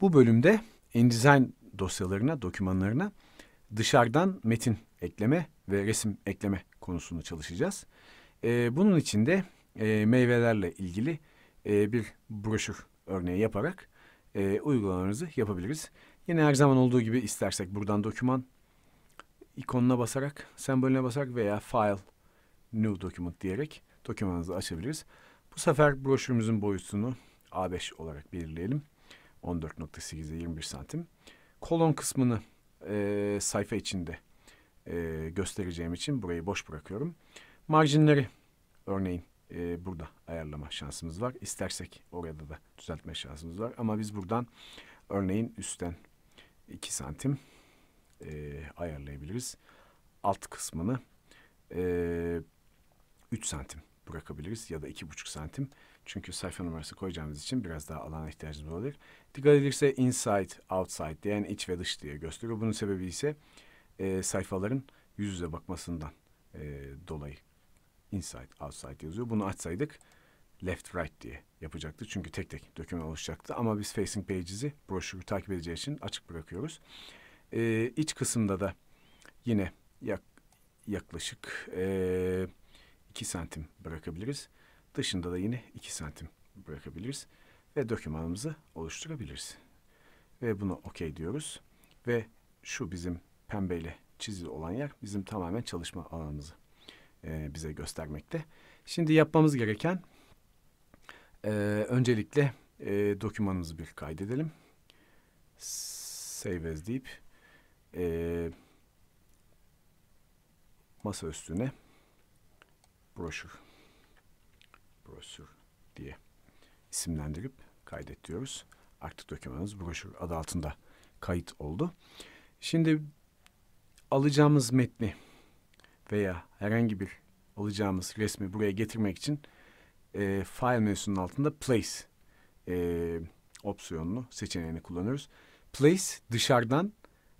Bu bölümde InDesign dosyalarına, dokümanlarına dışarıdan metin ekleme ve resim ekleme konusunu çalışacağız. Ee, bunun için de e, meyvelerle ilgili e, bir broşür örneği yaparak e, uygulamalarınızı yapabiliriz. Yine her zaman olduğu gibi istersek buradan doküman ikonuna basarak, sembolüne basarak veya File, New Document diyerek dokümanınızı açabiliriz. Bu sefer broşürümüzün boyutunu A5 olarak belirleyelim. 14.8'de 21 santim. Kolon kısmını e, sayfa içinde e, göstereceğim için burayı boş bırakıyorum. Marjinleri örneğin e, burada ayarlama şansımız var. İstersek orada da düzeltme şansımız var. Ama biz buradan örneğin üstten 2 santim e, ayarlayabiliriz. Alt kısmını e, 3 santim bırakabiliriz ya da 2,5 santim çünkü sayfa numarası koyacağımız için biraz daha alana ihtiyacımız olabilir. Dikkat edilirse inside, outside diye iç ve dış diye gösteriyor. Bunun sebebi ise e, sayfaların yüz yüze bakmasından e, dolayı inside, outside yazıyor. Bunu açsaydık left right diye yapacaktı. Çünkü tek tek döküme oluşacaktı. Ama biz facing pages'i broşürü takip edeceği için açık bırakıyoruz. E, iç kısımda da yine yak, yaklaşık e, 2 santim bırakabiliriz. Dışında da yine 2 santim bırakabiliriz ve dokümanımızı oluşturabiliriz. Ve bunu OK diyoruz ve şu bizim pembeyle çizili olan yer bizim tamamen çalışma alanımızı e, bize göstermekte. Şimdi yapmamız gereken e, öncelikle e, dokümanımızı bir kaydedelim. Save as deyip e, masa üstüne broşür broşür diye isimlendirip kaydet diyoruz. Artık dokümanımız broşür adı altında kayıt oldu. Şimdi alacağımız metni veya herhangi bir alacağımız resmi buraya getirmek için e, file menüsünün altında place e, opsiyonunu seçeneğini kullanıyoruz. Place dışarıdan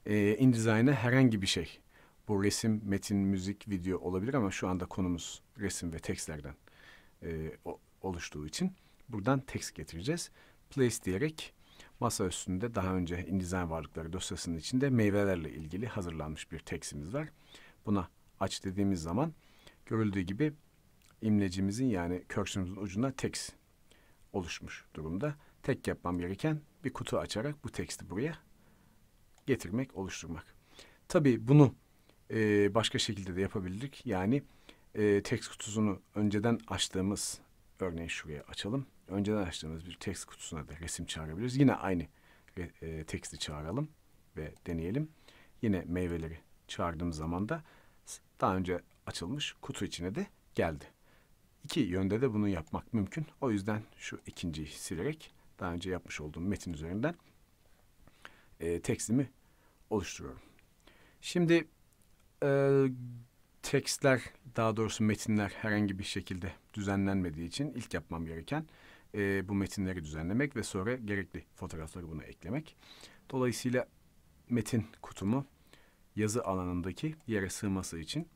e, InDesign'a herhangi bir şey. Bu resim, metin, müzik, video olabilir ama şu anda konumuz resim ve tekstlerden e, oluştuğu için buradan text getireceğiz. Place diyerek masa üstünde daha önce InDesign varlıkları dosyasının içinde meyvelerle ilgili hazırlanmış bir text'imiz var. Buna aç dediğimiz zaman görüldüğü gibi imlecimizin yani köksümüzün ucuna text oluşmuş durumda. Tek yapmam gereken bir kutu açarak bu teksti buraya getirmek, oluşturmak. Tabii bunu e, başka şekilde de yapabilirdik. Yani e, text kutusunu önceden açtığımız örneğin şuraya açalım. Önceden açtığımız bir text kutusuna da resim çağırabiliriz. Yine aynı e, teksti çağıralım ve deneyelim. Yine meyveleri çağırdığımız zaman da daha önce açılmış kutu içine de geldi. İki yönde de bunu yapmak mümkün. O yüzden şu ikinciyi silerek daha önce yapmış olduğum metin üzerinden e, tekstimi oluşturuyorum. Şimdi e, tekstler daha doğrusu metinler herhangi bir şekilde düzenlenmediği için ilk yapmam gereken e, bu metinleri düzenlemek ve sonra gerekli fotoğrafları buna eklemek. Dolayısıyla metin kutumu yazı alanındaki yere sığması için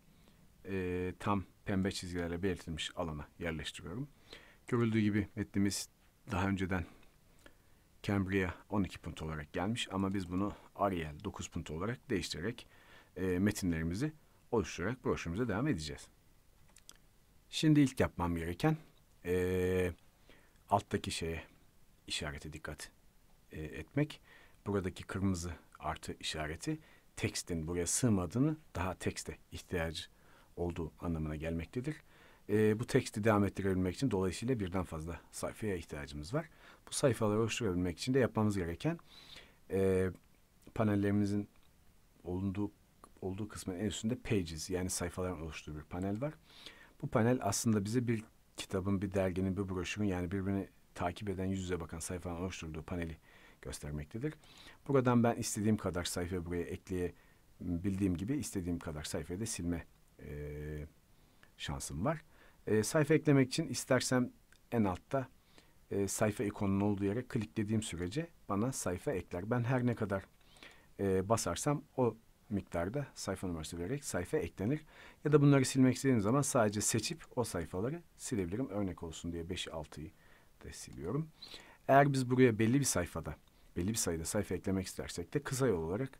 e, tam pembe çizgilerle belirtilmiş alana yerleştiriyorum. Görüldüğü gibi metnimiz daha önceden Cambria 12 punt olarak gelmiş ama biz bunu Arial 9 punt olarak değiştirerek e, metinlerimizi oluşturarak broşürümüze devam edeceğiz. Şimdi ilk yapmam gereken e, alttaki şeye işarete dikkat e, etmek. Buradaki kırmızı artı işareti tekstin buraya sığmadığını daha tekste ihtiyacı olduğu anlamına gelmektedir. E, bu teksti devam ettirebilmek için dolayısıyla birden fazla sayfaya ihtiyacımız var. Bu sayfaları oluşturabilmek için de yapmamız gereken e, panellerimizin olduğu, olduğu kısmın en üstünde pages yani sayfaların oluşturduğu bir panel var. Bu panel aslında bize bir kitabın, bir derginin, bir broşürün yani birbirini takip eden yüz yüze bakan sayfanın oluşturduğu paneli göstermektedir. Buradan ben istediğim kadar sayfa buraya ekleye bildiğim gibi istediğim kadar sayfayı da silme e, şansım var. E, sayfa eklemek için istersem en altta e, sayfa ikonunun olduğu yere kliklediğim sürece bana sayfa ekler. Ben her ne kadar e, basarsam o miktarda sayfa numarası vererek sayfa eklenir. Ya da bunları silmek istediğim zaman sadece seçip o sayfaları silebilirim. Örnek olsun diye 5'i 6'yı da siliyorum. Eğer biz buraya belli bir sayfada, belli bir sayıda sayfa eklemek istersek de kısa yol olarak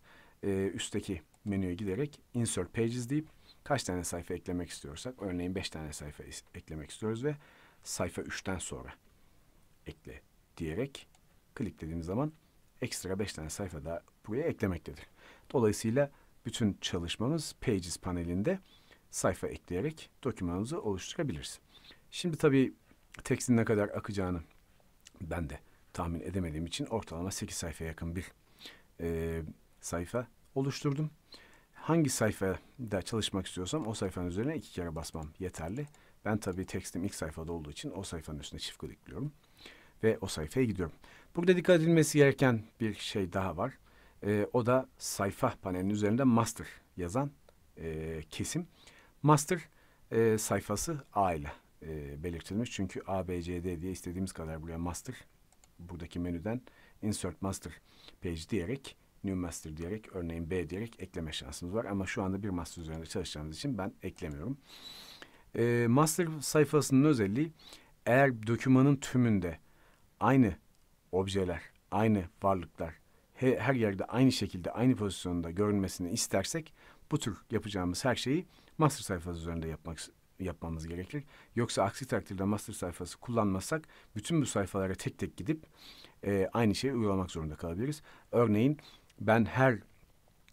e, üstteki menüye giderek insert pages deyip kaç tane sayfa eklemek istiyorsak örneğin 5 tane sayfa eklemek istiyoruz ve sayfa 3'ten sonra ekle diyerek kliklediğimiz zaman ekstra 5 tane sayfa da buraya eklemektedir. Dolayısıyla bütün çalışmamız Pages panelinde sayfa ekleyerek dokümanınızı oluşturabiliriz. Şimdi tabii tekstin ne kadar akacağını ben de tahmin edemediğim için ortalama 8 sayfa yakın bir e, sayfa oluşturdum. Hangi sayfada çalışmak istiyorsam o sayfanın üzerine iki kere basmam yeterli. Ben tabii tekstim ilk sayfada olduğu için o sayfanın üstüne çift klikliyorum ve o sayfaya gidiyorum. Burada dikkat edilmesi gereken bir şey daha var. E, o da sayfa panelinin üzerinde master yazan e, kesim. Master e, sayfası A ile e, belirtilmiş. Çünkü A, B, C, D diye istediğimiz kadar buraya master buradaki menüden insert master page diyerek new master diyerek örneğin B diyerek ekleme şansımız var. Ama şu anda bir master üzerinde çalışacağımız için ben eklemiyorum. E, master sayfasının özelliği eğer dokümanın tümünde aynı objeler, aynı varlıklar her yerde aynı şekilde aynı pozisyonda görünmesini istersek bu tür yapacağımız her şeyi master sayfası üzerinde yapmak yapmamız gerekir. Yoksa aksi takdirde master sayfası kullanmazsak bütün bu sayfalara tek tek gidip e, aynı şeyi uygulamak zorunda kalabiliriz. Örneğin ben her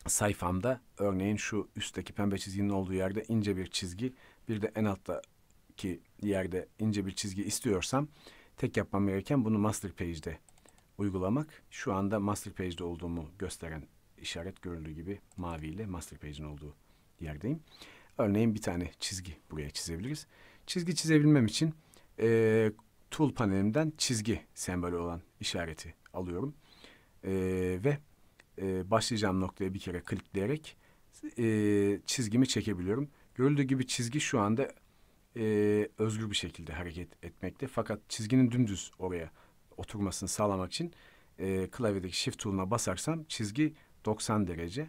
sayfamda örneğin şu üstteki pembe çizginin olduğu yerde ince bir çizgi bir de en alttaki yerde ince bir çizgi istiyorsam tek yapmam gereken bunu master page'de uygulamak şu anda master page'de olduğumu gösteren işaret görüldüğü gibi mavi ile master page'in olduğu yerdeyim. Örneğin bir tane çizgi buraya çizebiliriz. Çizgi çizebilmem için e, tool panelimden çizgi sembolü olan işareti alıyorum. E, ve e, başlayacağım noktaya bir kere klikleyerek e, çizgimi çekebiliyorum. Görüldüğü gibi çizgi şu anda e, özgür bir şekilde hareket etmekte. Fakat çizginin dümdüz oraya oturmasını sağlamak için e, klavyedeki shift tool'una basarsam çizgi 90 derece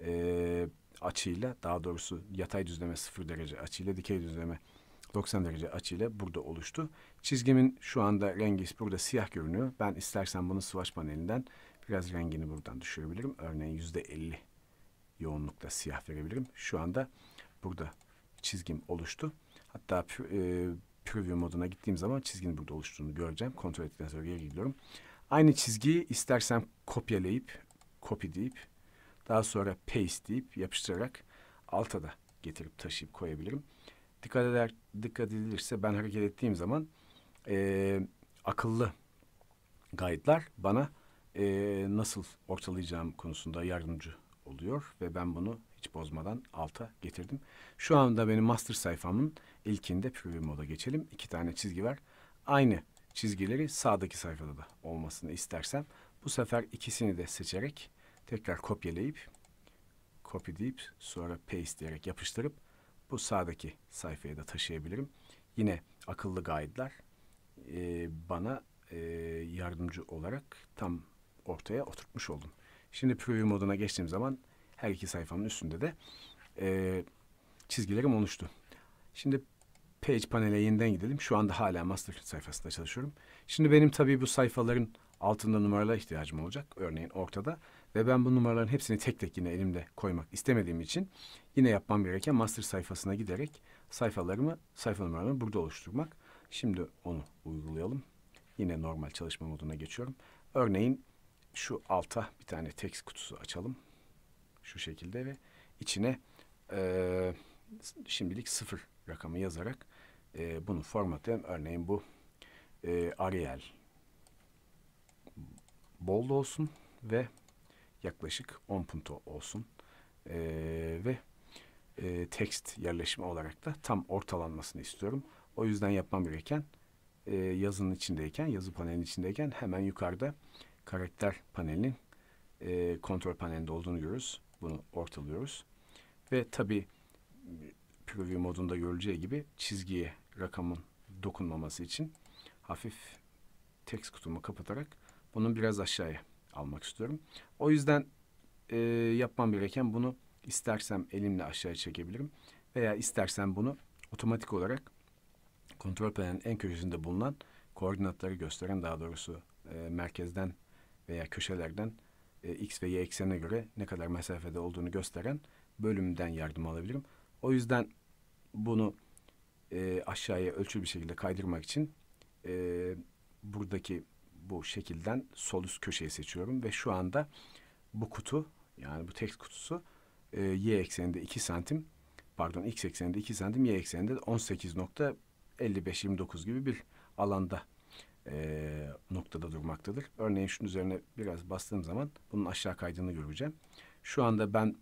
e, açıyla daha doğrusu yatay düzleme 0 derece açıyla dikey düzleme 90 derece açıyla burada oluştu. Çizgimin şu anda rengi burada siyah görünüyor. Ben istersen bunu swatch panelinden biraz rengini buradan düşürebilirim. Örneğin yüzde %50 yoğunlukta siyah verebilirim. Şu anda burada çizgim oluştu. Hatta e, preview moduna gittiğim zaman çizginin burada oluştuğunu göreceğim. Kontrol ettikten sonra geri gidiyorum. Aynı çizgiyi istersen kopyalayıp, copy deyip, daha sonra paste deyip yapıştırarak alta da getirip taşıyıp koyabilirim. Dikkat eder, dikkat edilirse ben hareket ettiğim zaman e, akıllı guide'lar bana e, nasıl ortalayacağım konusunda yardımcı oluyor ve ben bunu hiç bozmadan alta getirdim. Şu anda benim master sayfamın ilkinde preview moda geçelim. İki tane çizgi var. Aynı çizgileri sağdaki sayfada da olmasını istersem bu sefer ikisini de seçerek tekrar kopyalayıp copy deyip sonra paste diyerek yapıştırıp bu sağdaki sayfaya da taşıyabilirim. Yine akıllı guide'lar e, bana e, yardımcı olarak tam ortaya oturtmuş oldum. Şimdi preview moduna geçtiğim zaman her iki sayfanın üstünde de e, çizgilerim oluştu. Şimdi page panele yeniden gidelim. Şu anda hala master sayfasında çalışıyorum. Şimdi benim tabii bu sayfaların altında numaralara ihtiyacım olacak. Örneğin ortada. Ve ben bu numaraların hepsini tek tek yine elimde koymak istemediğim için yine yapmam gereken master sayfasına giderek sayfalarımı, sayfa numaralarını burada oluşturmak. Şimdi onu uygulayalım. Yine normal çalışma moduna geçiyorum. Örneğin şu alta bir tane text kutusu açalım. Şu şekilde ve içine e, şimdilik sıfır rakamı yazarak e, bunu formatlayalım. Örneğin bu e, Arial bold olsun ve yaklaşık 10 punto olsun. E, ve e, text yerleşimi olarak da tam ortalanmasını istiyorum. O yüzden yapmam gereken e, yazının içindeyken, yazı panelinin içindeyken hemen yukarıda karakter panelinin e, kontrol panelinde olduğunu görürüz. Bunu ortalıyoruz. Ve tabi e, preview modunda görüleceği gibi çizgiye rakamın dokunmaması için hafif text kutumu kapatarak bunun biraz aşağıya almak istiyorum. O yüzden e, yapmam gereken bunu istersem elimle aşağıya çekebilirim veya istersen bunu otomatik olarak kontrol panelinin en köşesinde bulunan koordinatları gösteren daha doğrusu e, merkezden veya köşelerden e, x ve y eksenine göre ne kadar mesafede olduğunu gösteren bölümden yardım alabilirim. O yüzden bunu e, aşağıya ölçülü bir şekilde kaydırmak için e, buradaki bu şekilden sol üst köşeyi seçiyorum ve şu anda bu kutu yani bu text kutusu e, y ekseninde 2 santim pardon x ekseninde 2 santim y ekseninde 18.55-29 gibi bir alanda e, noktada durmaktadır. Örneğin şunun üzerine biraz bastığım zaman bunun aşağı kaydığını göreceğim. Şu anda ben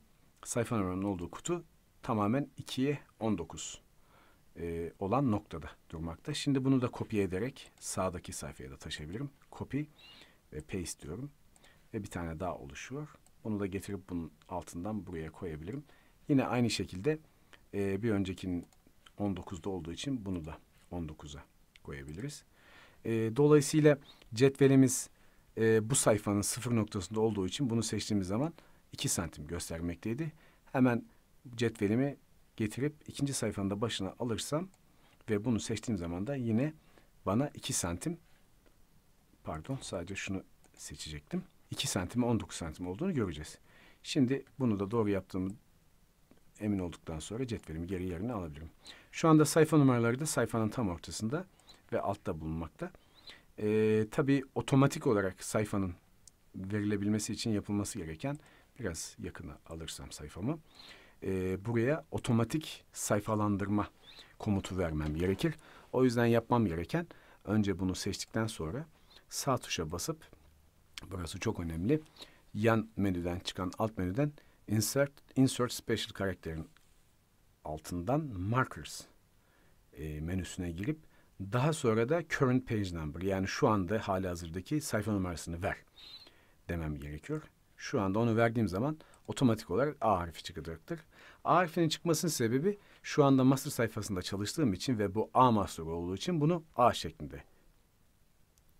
sayfa numaranın olduğu kutu tamamen 2'ye 19 e, olan noktada durmakta. Şimdi bunu da kopya ederek sağdaki sayfaya da taşıyabilirim. Copy ve paste diyorum. Ve bir tane daha oluşuyor. Onu da getirip bunun altından buraya koyabilirim. Yine aynı şekilde e, bir öncekinin 19'da olduğu için bunu da 19'a koyabiliriz. E, dolayısıyla cetvelimiz e, bu sayfanın sıfır noktasında olduğu için bunu seçtiğimiz zaman iki santim göstermekteydi. Hemen cetvelimi getirip ikinci sayfanın da başına alırsam ve bunu seçtiğim zaman da yine bana iki santim pardon sadece şunu seçecektim. 2 santim 19 santim olduğunu göreceğiz. Şimdi bunu da doğru yaptığımı emin olduktan sonra cetvelimi geri yerine alabilirim. Şu anda sayfa numaraları da sayfanın tam ortasında ve altta bulunmakta. E, tabii otomatik olarak sayfanın verilebilmesi için yapılması gereken biraz yakına alırsam sayfamı e, buraya otomatik sayfalandırma komutu vermem gerekir. O yüzden yapmam gereken önce bunu seçtikten sonra sağ tuşa basıp burası çok önemli. Yan menüden çıkan alt menüden insert insert special karakterin altından markers e, menüsüne girip daha sonra da current page number yani şu anda hali hazırdaki sayfa numarasını ver demem gerekiyor. Şu anda onu verdiğim zaman otomatik olarak A harfi çıkacaktır. A harfinin çıkmasının sebebi şu anda master sayfasında çalıştığım için ve bu A master olduğu için bunu A şeklinde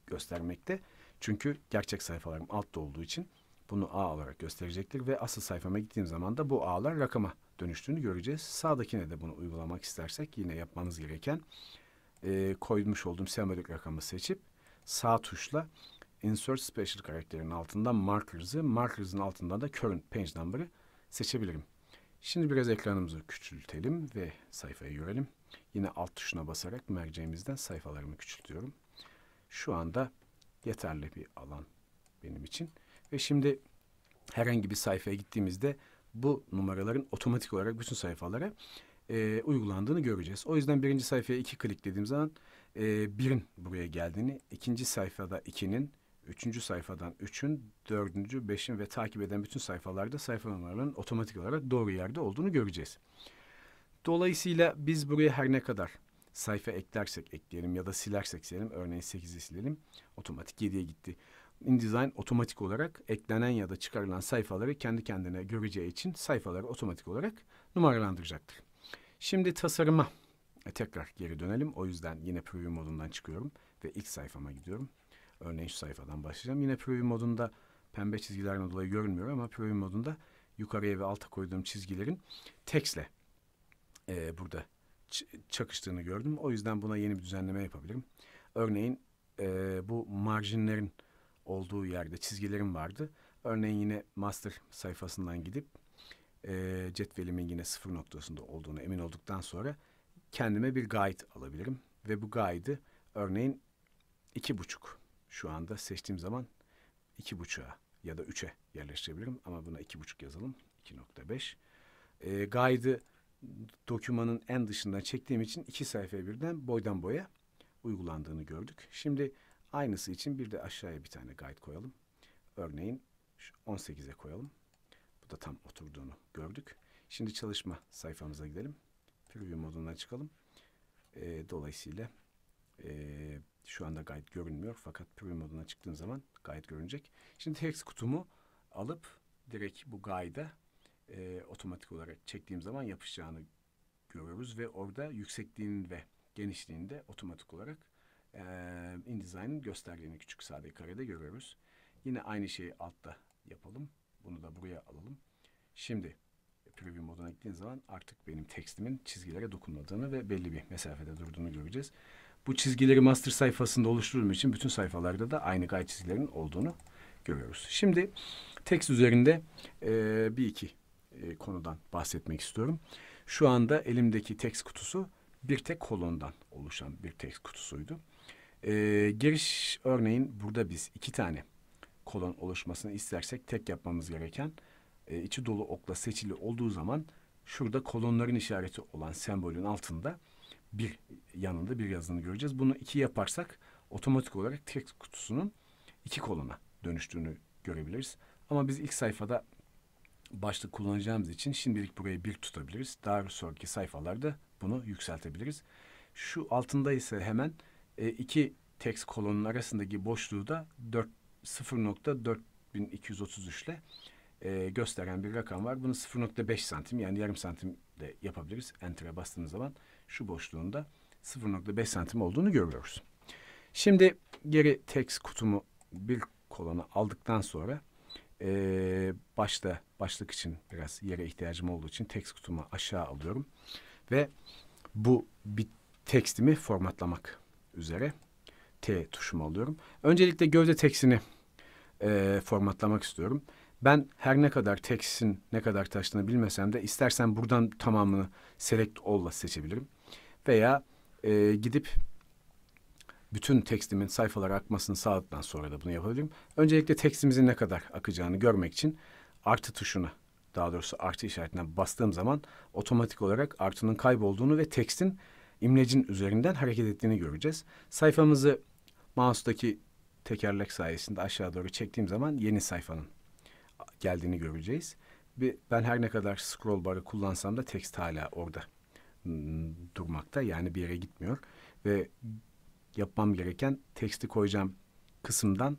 göstermekte. Çünkü gerçek sayfalarım altta olduğu için bunu A olarak gösterecektir ve asıl sayfama gittiğim zaman da bu A'lar rakama dönüştüğünü göreceğiz. Sağdakine de bunu uygulamak istersek yine yapmanız gereken e, koymuş olduğum sembolik rakamı seçip sağ tuşla Insert Special karakterinin altında Markers'ı, Markers'ın altından da Current Page Number'ı seçebilirim. Şimdi biraz ekranımızı küçültelim ve sayfayı görelim. Yine alt tuşuna basarak merceğimizden sayfalarımı küçültüyorum. Şu anda yeterli bir alan benim için. Ve şimdi herhangi bir sayfaya gittiğimizde bu numaraların otomatik olarak bütün sayfalara e, uygulandığını göreceğiz. O yüzden birinci sayfaya iki klik dediğim zaman e, birin buraya geldiğini, ikinci sayfada ikinin, üçüncü sayfadan üçün, dördüncü, beşin ve takip eden bütün sayfalarda sayfa numaralarının otomatik olarak doğru yerde olduğunu göreceğiz. Dolayısıyla biz buraya her ne kadar sayfa eklersek ekleyelim ya da silersek silelim. Örneğin 8'i silelim. Otomatik 7'ye gitti. InDesign otomatik olarak eklenen ya da çıkarılan sayfaları kendi kendine göreceği için sayfaları otomatik olarak numaralandıracaktır. Şimdi tasarıma e, tekrar geri dönelim. O yüzden yine preview modundan çıkıyorum ve ilk sayfama gidiyorum. Örneğin şu sayfadan başlayacağım. Yine preview modunda pembe çizgilerden dolayı görünmüyor ama preview modunda yukarıya ve alta koyduğum çizgilerin textle e, burada çakıştığını gördüm. O yüzden buna yeni bir düzenleme yapabilirim. Örneğin e, bu marjinlerin olduğu yerde çizgilerim vardı. Örneğin yine master sayfasından gidip e, cetvelimin yine sıfır noktasında olduğunu emin olduktan sonra kendime bir guide alabilirim. Ve bu guide'ı örneğin iki buçuk şu anda seçtiğim zaman iki buçuğa ya da üçe yerleştirebilirim. Ama buna iki buçuk yazalım. 2.5. beş. guide'ı dokümanın en dışından çektiğim için iki sayfaya birden boydan boya uygulandığını gördük. Şimdi aynısı için bir de aşağıya bir tane guide koyalım. Örneğin 18'e koyalım. Bu da tam oturduğunu gördük. Şimdi çalışma sayfamıza gidelim. Preview moduna çıkalım. E, dolayısıyla e, şu anda gayet görünmüyor fakat preview moduna çıktığın zaman gayet görünecek. Şimdi text kutumu alıp direkt bu guide'a e, ee, otomatik olarak çektiğim zaman yapışacağını görüyoruz ve orada yüksekliğinin ve de otomatik olarak e, InDesign'ın gösterdiğini küçük sade karede görüyoruz. Yine aynı şeyi altta yapalım. Bunu da buraya alalım. Şimdi e, preview moduna gittiğin zaman artık benim tekstimin çizgilere dokunmadığını ve belli bir mesafede durduğunu göreceğiz. Bu çizgileri master sayfasında oluşturduğum için bütün sayfalarda da aynı gay çizgilerin olduğunu görüyoruz. Şimdi tekst üzerinde e, bir iki e, konudan bahsetmek istiyorum. Şu anda elimdeki tekst kutusu bir tek kolondan oluşan bir tekst kutusuydu. E, giriş örneğin burada biz iki tane kolon oluşmasını istersek tek yapmamız gereken e, içi dolu okla seçili olduğu zaman şurada kolonların işareti olan sembolün altında bir yanında bir yazını göreceğiz. Bunu iki yaparsak otomatik olarak tek kutusunun iki kolona dönüştüğünü görebiliriz. Ama biz ilk sayfada başlık kullanacağımız için şimdilik burayı bir tutabiliriz. Daha sonraki sayfalarda bunu yükseltebiliriz. Şu altında ise hemen e, iki text kolonun arasındaki boşluğu da dört 0.4233 ile e, gösteren bir rakam var. Bunu 0.5 santim yani yarım santim de yapabiliriz. Enter'e bastığınız zaman şu boşluğunda 0.5 santim olduğunu görüyoruz. Şimdi geri text kutumu bir kolona aldıktan sonra e, başta başlık için biraz yere ihtiyacım olduğu için text kutumu aşağı alıyorum ve bu bir tekstimi formatlamak üzere T tuşumu alıyorum. Öncelikle gövde tekstini e, formatlamak istiyorum. Ben her ne kadar tekstin ne kadar taştığını bilmesem de istersen buradan tamamını select all'la seçebilirim. Veya e, gidip bütün tekstimin sayfalara akmasını sağladıktan sonra da bunu yapabilirim. Öncelikle tekstimizin ne kadar akacağını görmek için artı tuşuna daha doğrusu artı işaretine bastığım zaman otomatik olarak artının kaybolduğunu ve tekstin imlecin üzerinden hareket ettiğini göreceğiz. Sayfamızı mouse'daki tekerlek sayesinde aşağı doğru çektiğim zaman yeni sayfanın geldiğini göreceğiz. Bir, ben her ne kadar scroll barı kullansam da tekst hala orada hmm, durmakta. Yani bir yere gitmiyor. Ve yapmam gereken teksti koyacağım kısımdan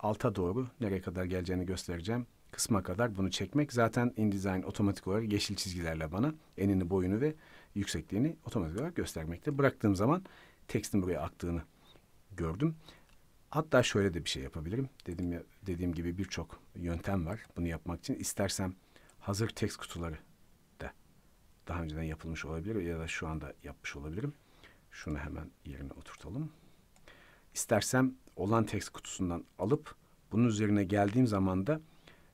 alta doğru nereye kadar geleceğini göstereceğim kısma kadar bunu çekmek. Zaten InDesign otomatik olarak yeşil çizgilerle bana enini, boyunu ve yüksekliğini otomatik olarak göstermekte. Bıraktığım zaman tekstin buraya aktığını gördüm. Hatta şöyle de bir şey yapabilirim. Dedim ya, dediğim gibi birçok yöntem var bunu yapmak için. İstersem hazır tekst kutuları da daha önceden yapılmış olabilir ya da şu anda yapmış olabilirim. Şunu hemen yerine oturtalım. İstersem olan tekst kutusundan alıp bunun üzerine geldiğim zaman da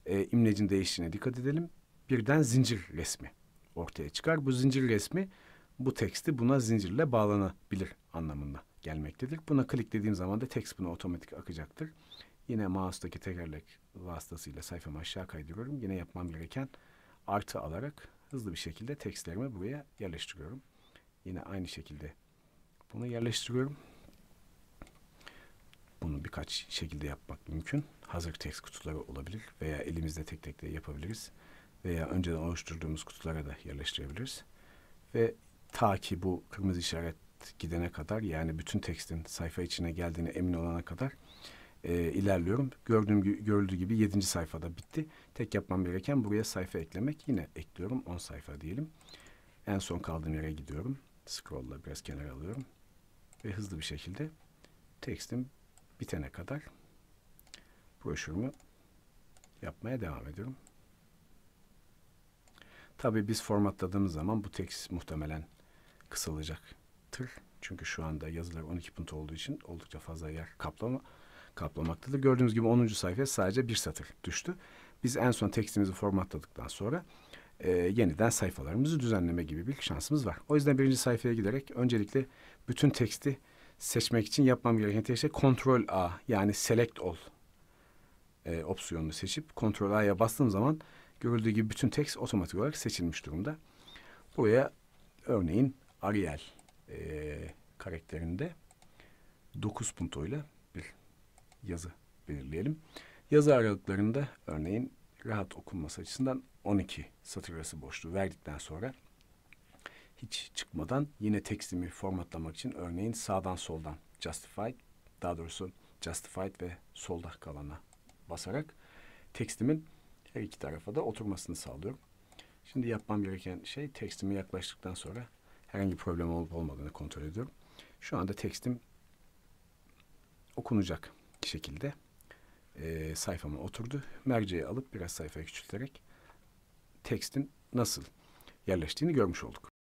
e, imlecin değiştiğine dikkat edelim. Birden zincir resmi ortaya çıkar. Bu zincir resmi bu teksti buna zincirle bağlanabilir anlamında gelmektedir. Buna klik dediğim zaman da text buna otomatik akacaktır. Yine mouse'daki tekerlek vasıtasıyla sayfamı aşağı kaydırıyorum. Yine yapmam gereken artı alarak hızlı bir şekilde textlerimi buraya yerleştiriyorum. Yine aynı şekilde bunu yerleştiriyorum. Bunu birkaç şekilde yapmak mümkün. Hazır text kutuları olabilir veya elimizde tek tek de yapabiliriz. Veya önceden oluşturduğumuz kutulara da yerleştirebiliriz. Ve ta ki bu kırmızı işaret gidene kadar yani bütün tekstin sayfa içine geldiğine emin olana kadar e, ilerliyorum. Gördüğüm görüldüğü gibi yedinci sayfada bitti. Tek yapmam gereken buraya sayfa eklemek. Yine ekliyorum On sayfa diyelim. En son kaldığım yere gidiyorum. Scroll'la biraz kenara alıyorum. Ve hızlı bir şekilde tekstim bitene kadar broşürümü yapmaya devam ediyorum. Tabii biz formatladığımız zaman bu tekst muhtemelen kısalacak kaplayacaktır. Çünkü şu anda yazılar 12 punt olduğu için oldukça fazla yer kaplama, kaplamaktadır. Gördüğünüz gibi 10. sayfaya sadece bir satır düştü. Biz en son tekstimizi formatladıktan sonra e, yeniden sayfalarımızı düzenleme gibi bir şansımız var. O yüzden birinci sayfaya giderek öncelikle bütün teksti seçmek için yapmam gereken tek şey Ctrl A yani Select All e, opsiyonunu seçip Ctrl A'ya bastığım zaman görüldüğü gibi bütün tekst otomatik olarak seçilmiş durumda. Buraya örneğin Ariel e, karakterinde 9 punto bir yazı belirleyelim. Yazı aralıklarında örneğin rahat okunması açısından 12 satır arası boşluğu verdikten sonra hiç çıkmadan yine tekstimi formatlamak için örneğin sağdan soldan justified daha doğrusu justified ve solda kalana basarak tekstimin her iki tarafa da oturmasını sağlıyorum. Şimdi yapmam gereken şey tekstimi yaklaştıktan sonra herhangi bir problem olup olmadığını kontrol ediyorum. Şu anda tekstim okunacak şekilde e, sayfama oturdu. Merceği alıp biraz sayfayı küçülterek tekstin nasıl yerleştiğini görmüş olduk.